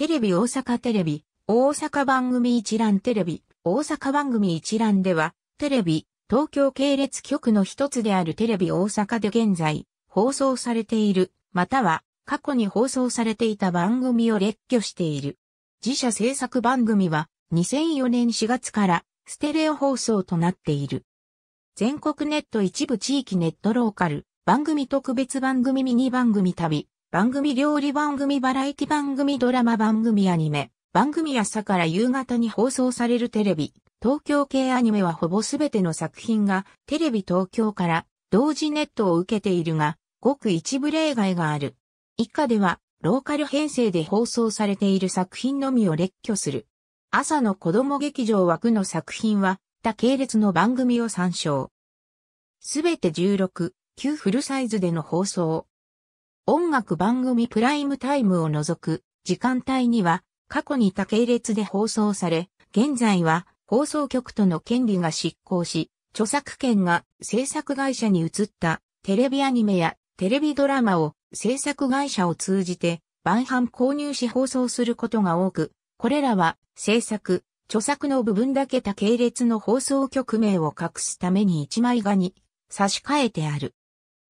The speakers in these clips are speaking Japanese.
テレビ大阪テレビ、大阪番組一覧テレビ、大阪番組一覧では、テレビ、東京系列局の一つであるテレビ大阪で現在、放送されている、または、過去に放送されていた番組を列挙している。自社制作番組は、2004年4月から、ステレオ放送となっている。全国ネット一部地域ネットローカル、番組特別番組ミニ番組旅、番組料理番組バラエティ番組ドラマ番組アニメ、番組朝から夕方に放送されるテレビ、東京系アニメはほぼすべての作品がテレビ東京から同時ネットを受けているが、ごく一部例外がある。以下では、ローカル編成で放送されている作品のみを列挙する。朝の子供劇場枠の作品は、他系列の番組を参照。すべて16、9フルサイズでの放送。音楽番組プライムタイムを除く時間帯には過去に多系列で放送され、現在は放送局との権利が執行し、著作権が制作会社に移ったテレビアニメやテレビドラマを制作会社を通じて晩飯購入し放送することが多く、これらは制作、著作の部分だけ多系列の放送局名を隠すために一枚画に差し替えてある。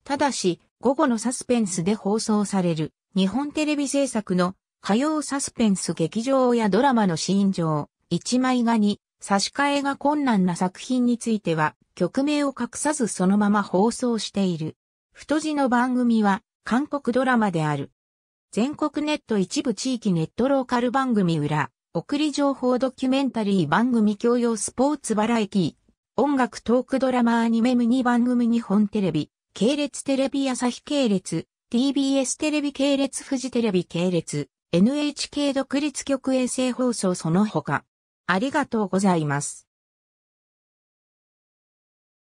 ただし、午後のサスペンスで放送される、日本テレビ制作の火曜サスペンス劇場やドラマのシーン上、一枚画に差し替えが困難な作品については、曲名を隠さずそのまま放送している。太字の番組は、韓国ドラマである。全国ネット一部地域ネットローカル番組裏、送り情報ドキュメンタリー番組共用スポーツバラエティ、音楽トークドラマアニメム2番組日本テレビ、系列テレビ朝日系列、TBS テレビ系列富士テレビ系列、NHK 独立局衛星放送その他。ありがとうございます。